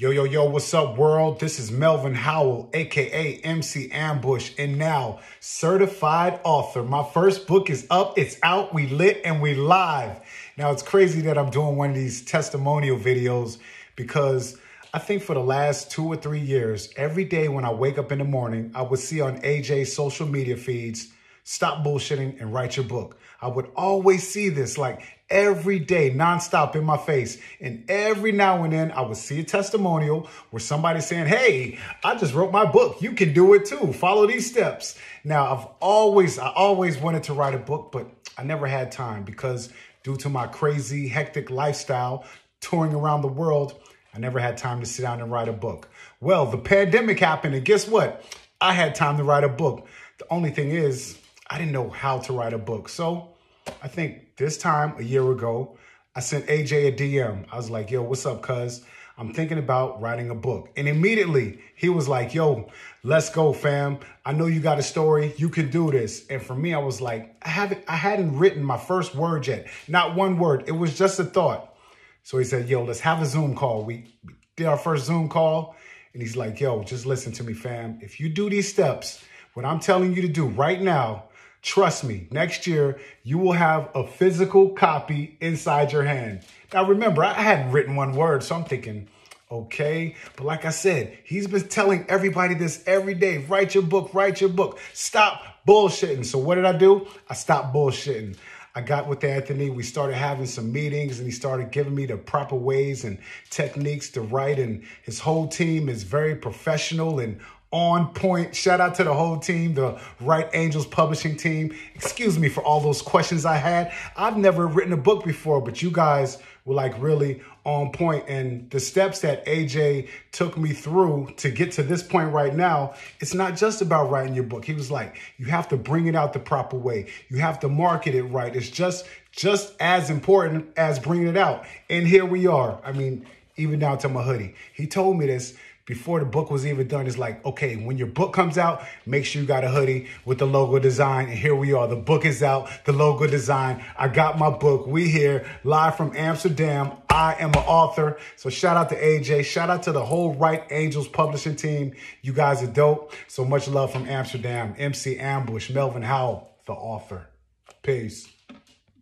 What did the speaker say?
Yo, yo, yo, what's up, world? This is Melvin Howell, aka MC Ambush, and now certified author. My first book is up, it's out, we lit, and we live. Now, it's crazy that I'm doing one of these testimonial videos because I think for the last two or three years, every day when I wake up in the morning, I would see on AJ's social media feeds Stop bullshitting and write your book. I would always see this like every day, nonstop in my face. And every now and then I would see a testimonial where somebody saying, Hey, I just wrote my book. You can do it too. Follow these steps. Now I've always, I always wanted to write a book, but I never had time because due to my crazy, hectic lifestyle, touring around the world, I never had time to sit down and write a book. Well, the pandemic happened and guess what? I had time to write a book. The only thing is, I didn't know how to write a book. So I think this time a year ago, I sent AJ a DM. I was like, yo, what's up, cuz? I'm thinking about writing a book. And immediately he was like, yo, let's go, fam. I know you got a story. You can do this. And for me, I was like, I haven't, I hadn't written my first word yet. Not one word. It was just a thought. So he said, yo, let's have a Zoom call. We did our first Zoom call. And he's like, yo, just listen to me, fam. If you do these steps, what I'm telling you to do right now, Trust me, next year you will have a physical copy inside your hand. Now, remember, I hadn't written one word, so I'm thinking, okay? But like I said, he's been telling everybody this every day write your book, write your book, stop bullshitting. So, what did I do? I stopped bullshitting. I got with Anthony. We started having some meetings and he started giving me the proper ways and techniques to write. And his whole team is very professional and on point. Shout out to the whole team, the Right Angels publishing team. Excuse me for all those questions I had. I've never written a book before, but you guys were like really on point. And the steps that AJ took me through to get to this point right now, it's not just about writing your book. He was like, you have to bring it out the proper way. You have to market it right. It's just just as important as bringing it out. And here we are. I mean, even down to my hoodie. He told me this before the book was even done, it's like, okay, when your book comes out, make sure you got a hoodie with the logo design. And here we are. The book is out, the logo design. I got my book. We here live from Amsterdam. I am an author. So shout out to AJ. Shout out to the whole Right Angels publishing team. You guys are dope. So much love from Amsterdam. MC Ambush, Melvin Howell, the author. Peace.